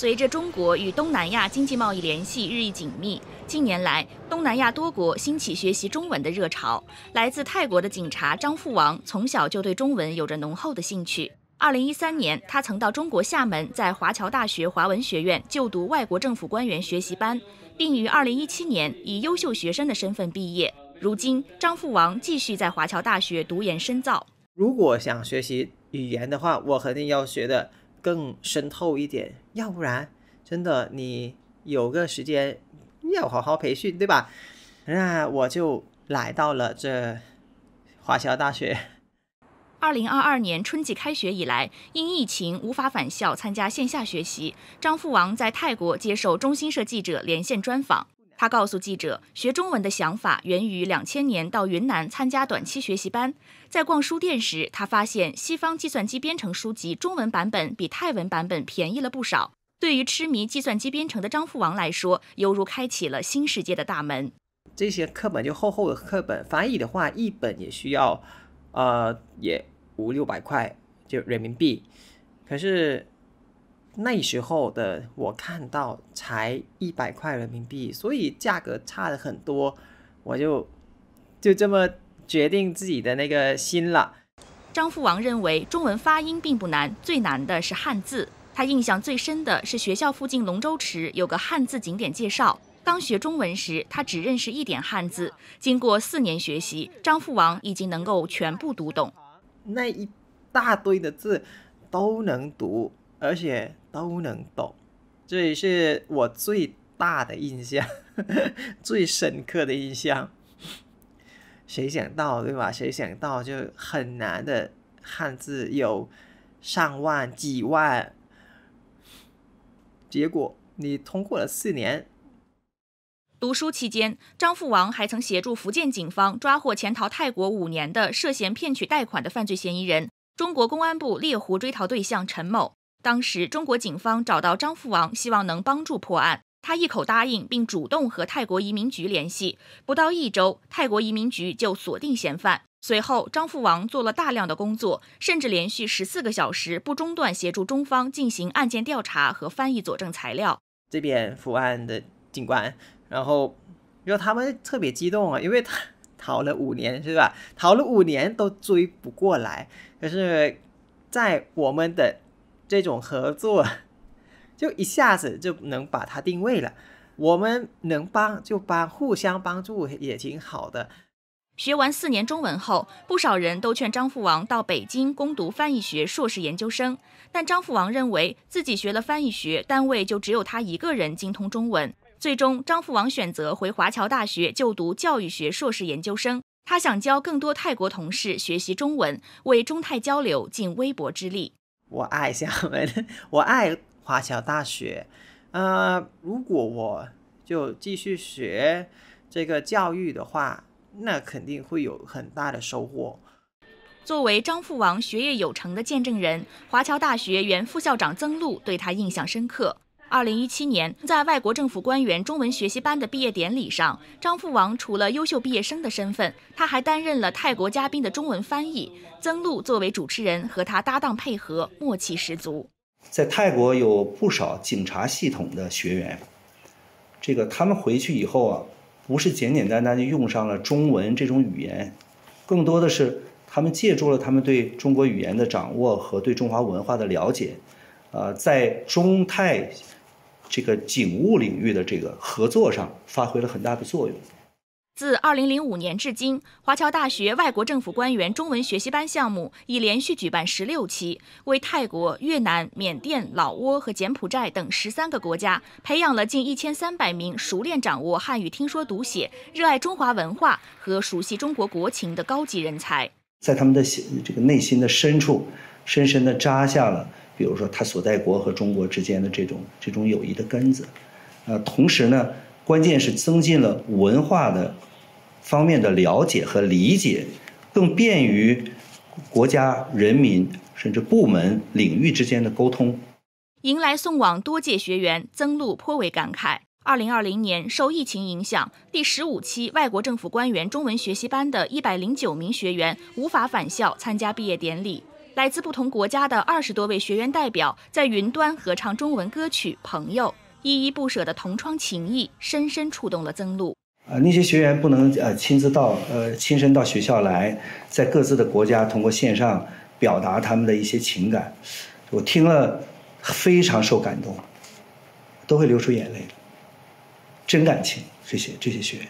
随着中国与东南亚经济贸易联系日益紧密，近年来东南亚多国兴起学习中文的热潮。来自泰国的警察张富王从小就对中文有着浓厚的兴趣。2013年，他曾到中国厦门，在华侨大学华文学院就读外国政府官员学习班，并于2017年以优秀学生的身份毕业。如今，张富王继续在华侨大学读研深造。如果想学习语言的话，我肯定要学的。更深透一点，要不然真的你有个时间要好好培训，对吧？那我就来到了这华侨大学。二零二二年春季开学以来，因疫情无法返校参加线下学习，张富王在泰国接受中新社记者连线专访。他告诉记者，学中文的想法源于两千年到云南参加短期学习班，在逛书店时，他发现西方计算机编程书籍中文版本比泰文版本便宜了不少。对于痴迷计算机编程的张富王来说，犹如开启了新世界的大门。这些课本就厚厚的课本，翻译的话，一本也需要，呃，也五六百块就人民币，可是。那时候的我看到才一百块人民币，所以价格差了很多，我就就这么决定自己的那个心了。张富王认为中文发音并不难，最难的是汉字。他印象最深的是学校附近龙舟池有个汉字景点介绍。刚学中文时，他只认识一点汉字。经过四年学习，张富王已经能够全部读懂那一大堆的字，都能读，而且。都能懂，这也是我最大的印象，最深刻的印象。谁想到，对吧？谁想到就很难的汉字有上万、几万，结果你通过了四年。读书期间，张富王还曾协助福建警方抓获潜逃泰国五年的涉嫌骗取贷款的犯罪嫌疑人，中国公安部猎狐追逃对象陈某。当时中国警方找到张富王，希望能帮助破案。他一口答应，并主动和泰国移民局联系。不到一周，泰国移民局就锁定嫌犯。随后，张富王做了大量的工作，甚至连续十四个小时不中断，协助中方进行案件调查和翻译佐证材料。这边伏案的警官，然后，因为他们特别激动啊，因为他逃了五年，是吧？逃了五年都追不过来，可是，在我们的。这种合作，就一下子就能把它定位了。我们能帮就帮，互相帮助也挺好的。学完四年中文后，不少人都劝张富王到北京攻读翻译学硕士研究生，但张富王认为自己学了翻译学，单位就只有他一个人精通中文。最终，张富王选择回华侨大学就读教育学硕士研究生，他想教更多泰国同事学习中文，为中泰交流尽微薄之力。我爱厦门，我爱华侨大学。呃，如果我就继续学这个教育的话，那肯定会有很大的收获。作为张富王学业有成的见证人，华侨大学原副校长曾璐对他印象深刻。二零一七年，在外国政府官员中文学习班的毕业典礼上，张富王除了优秀毕业生的身份，他还担任了泰国嘉宾的中文翻译。曾璐作为主持人和他搭档配合，默契十足。在泰国有不少警察系统的学员，这个他们回去以后啊，不是简简单单地用上了中文这种语言，更多的是他们借助了他们对中国语言的掌握和对中华文化的了解，呃，在中泰。这个警务领域的这个合作上发挥了很大的作用。自二零零五年至今，华侨大学外国政府官员中文学习班项目已连续举办十六期，为泰国、越南、缅甸、老挝和柬埔寨等十三个国家培养了近一千三百名熟练掌握汉语听说读写、热爱中华文化和熟悉中国国情的高级人才。在他们的这个内心的深处，深深的扎下了。比如说，他所在国和中国之间的这种这种友谊的根子，呃，同时呢，关键是增进了文化的方面的了解和理解，更便于国家、人民甚至部门、领域之间的沟通。迎来送往多届学员，曾路颇为感慨：，2020年受疫情影响，第十五期外国政府官员中文学习班的一百零九名学员无法返校参加毕业典礼。来自不同国家的二十多位学员代表在云端合唱中文歌曲《朋友》，依依不舍的同窗情谊深深触动了曾璐。呃，那些学员不能呃亲自到呃亲身到学校来，在各自的国家通过线上表达他们的一些情感，我听了非常受感动，都会流出眼泪，真感情。这些这些学员。